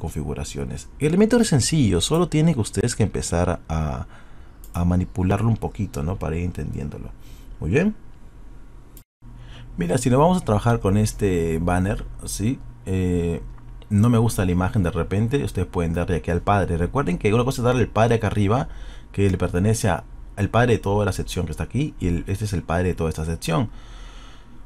configuraciones. El método es sencillo, solo tienen que ustedes que empezar a, manipularlo un poquito, ¿no? Para ir entendiéndolo. Muy bien. Mira, si no vamos a trabajar con este banner, ¿sí? Eh, no me gusta la imagen de repente, ustedes pueden darle aquí al padre. Recuerden que una cosa es darle el padre acá arriba, que le pertenece al padre de toda la sección que está aquí, y este es el padre de toda esta sección.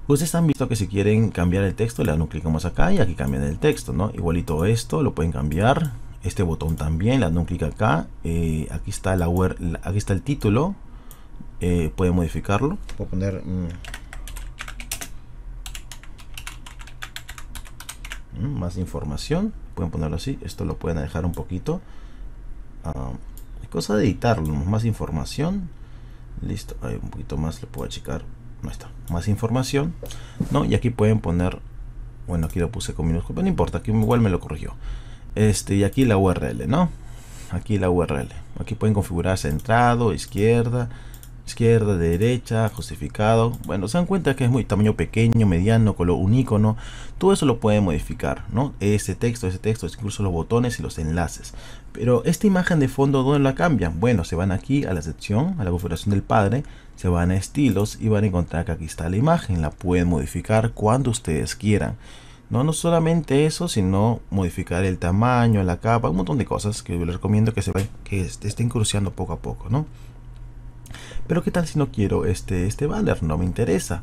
Ustedes han visto que si quieren cambiar el texto, le dan un clic acá y aquí cambian el texto, ¿no? Igualito esto, lo pueden cambiar. Este botón también, le dan un clic acá. Eh, aquí, está la, aquí está el título. Eh, pueden modificarlo. Puedo poner... Mm, mm, más información. Pueden ponerlo así. Esto lo pueden dejar un poquito. Ah, es cosa de editarlo. Más información. Listo. un poquito más lo puedo achicar no Más información, ¿no? Y aquí pueden poner, bueno, aquí lo puse con minúscula, no importa, aquí igual me lo corrigió. Este, y aquí la URL, ¿no? Aquí la URL. Aquí pueden configurar centrado, izquierda, izquierda, derecha, justificado. Bueno, se dan cuenta que es muy tamaño pequeño, mediano, color, un icono. Todo eso lo pueden modificar, ¿no? Ese texto, ese texto, incluso los botones y los enlaces. Pero esta imagen de fondo, ¿dónde la cambian? Bueno, se van aquí a la sección, a la configuración del padre se van a estilos y van a encontrar que aquí está la imagen, la pueden modificar cuando ustedes quieran. No, no solamente eso, sino modificar el tamaño, la capa, un montón de cosas que les recomiendo que se que estén cruceando poco a poco, ¿no? Pero qué tal si no quiero este, este banner, no me interesa,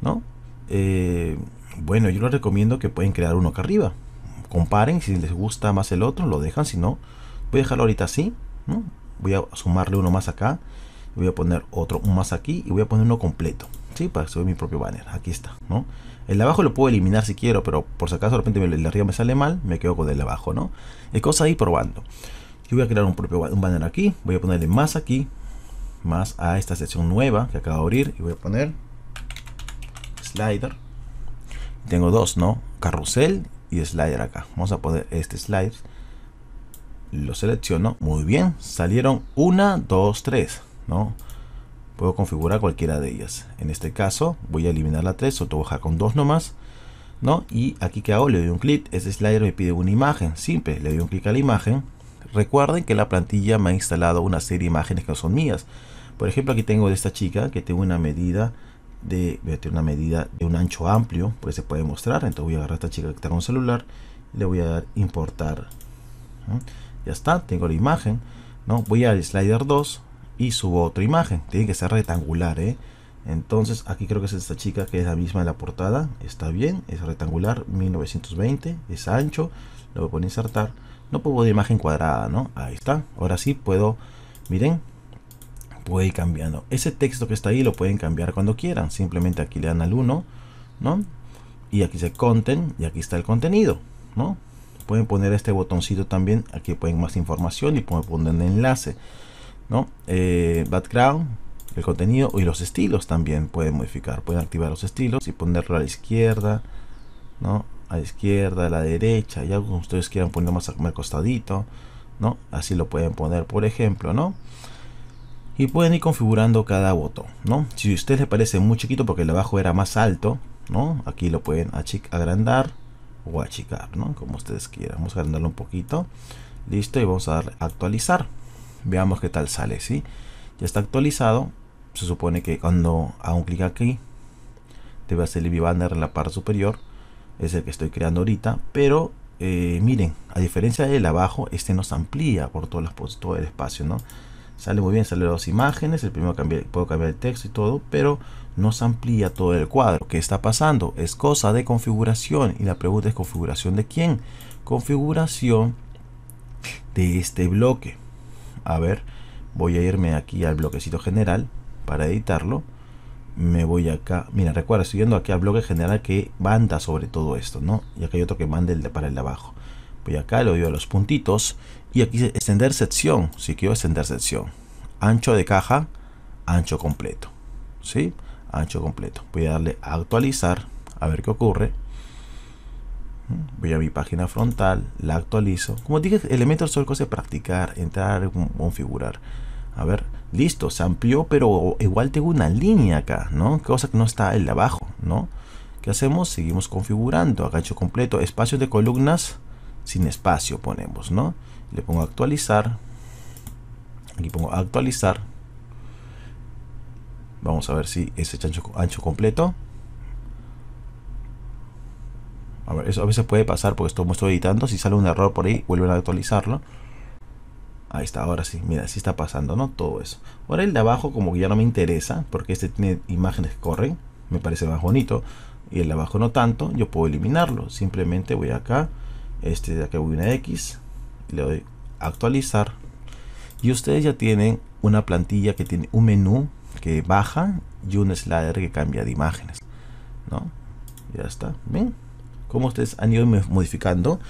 ¿no? Eh, bueno, yo les recomiendo que pueden crear uno acá arriba. Comparen, si les gusta más el otro, lo dejan, si no, voy a dejarlo ahorita así, ¿no? Voy a sumarle uno más acá voy a poner otro más aquí y voy a poner uno completo sí para subir mi propio banner aquí está no el de abajo lo puedo eliminar si quiero pero por si acaso de repente el de arriba me sale mal me quedo con el de abajo no es cosa ahí probando yo voy a crear un propio banner aquí voy a ponerle más aquí más a esta sección nueva que acaba de abrir y voy a poner slider tengo dos no carrusel y slider acá vamos a poner este slider lo selecciono muy bien salieron una dos tres ¿no? Puedo configurar cualquiera de ellas. En este caso voy a eliminar la 3, voy a bajar con 2 nomás. ¿no? Y aquí que hago, le doy un clic, ese slider me pide una imagen, simple, le doy un clic a la imagen. Recuerden que la plantilla me ha instalado una serie de imágenes que no son mías. Por ejemplo, aquí tengo de esta chica que tengo una medida de, una medida de un ancho amplio, pues se puede mostrar. Entonces voy a agarrar a esta chica que está un celular, le voy a dar importar. Ya está, tengo la imagen. ¿no? Voy al slider 2, y subo otra imagen. Tiene que ser rectangular, ¿eh? Entonces aquí creo que es esta chica que es la misma de la portada. Está bien, es rectangular, 1920, es ancho. Lo voy a poner insertar. No puedo de imagen cuadrada, ¿no? Ahí está. Ahora sí puedo, miren, puedo ir cambiando. Ese texto que está ahí lo pueden cambiar cuando quieran. Simplemente aquí le dan al 1, ¿no? Y aquí se content y aquí está el contenido, ¿no? Pueden poner este botoncito también. Aquí pueden más información y pueden poner un enlace. ¿no? Eh, background, el contenido y los estilos también pueden modificar. Pueden activar los estilos y ponerlo a la izquierda, ¿no? A la izquierda, a la derecha, y algo ustedes quieran poner más al costadito, ¿no? Así lo pueden poner, por ejemplo, ¿no? Y pueden ir configurando cada botón, ¿no? Si a ustedes les parece muy chiquito porque el abajo era más alto, ¿no? Aquí lo pueden agrandar o achicar, ¿no? Como ustedes quieran. Vamos a agrandarlo un poquito. Listo, y vamos a darle actualizar veamos qué tal sale, ¿sí? Ya está actualizado, se supone que cuando hago un clic aquí, debe hacer el banner en la parte superior, es el que estoy creando ahorita, pero eh, miren, a diferencia del abajo, este nos amplía por todo el espacio, ¿no? Sale muy bien, salen las imágenes, el primero puedo cambiar el texto y todo, pero no se amplía todo el cuadro. ¿Qué está pasando? Es cosa de configuración y la pregunta es configuración de quién? Configuración de este bloque a ver, voy a irme aquí al bloquecito general para editarlo. Me voy acá, mira, recuerda, estoy yendo aquí al bloque general que banda sobre todo esto, ¿no? Y acá hay otro que manda de para el de abajo. Voy acá, le doy a los puntitos y aquí extender sección, si quiero extender sección. Ancho de caja, ancho completo, ¿sí? Ancho completo. Voy a darle a actualizar, a ver qué ocurre. Voy a mi página frontal, la actualizo. Como dije, elementos solo cosa de practicar, entrar, configurar. A ver, listo, se amplió, pero igual tengo una línea acá, ¿no? Cosa que no está el de abajo, ¿no? ¿Qué hacemos? Seguimos configurando. Agacho completo, espacio de columnas sin espacio ponemos, ¿no? Le pongo actualizar. Aquí pongo actualizar. Vamos a ver si ese ancho, ancho completo. A ver, eso a veces puede pasar porque esto, me estoy editando, si sale un error por ahí, vuelven a actualizarlo. Ahí está, ahora sí, mira, sí está pasando, ¿no? Todo eso. Ahora el de abajo como que ya no me interesa, porque este tiene imágenes que corren, me parece más bonito. Y el de abajo no tanto, yo puedo eliminarlo. Simplemente voy acá, este de acá voy una X, le doy actualizar. Y ustedes ya tienen una plantilla que tiene un menú que baja y un slider que cambia de imágenes, ¿no? Ya está, bien cómo ustedes han ido modificando.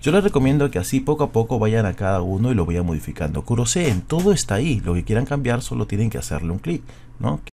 Yo les recomiendo que así poco a poco vayan a cada uno y lo vayan modificando. Curoseen, todo está ahí. Lo que quieran cambiar solo tienen que hacerle un clic, ¿no?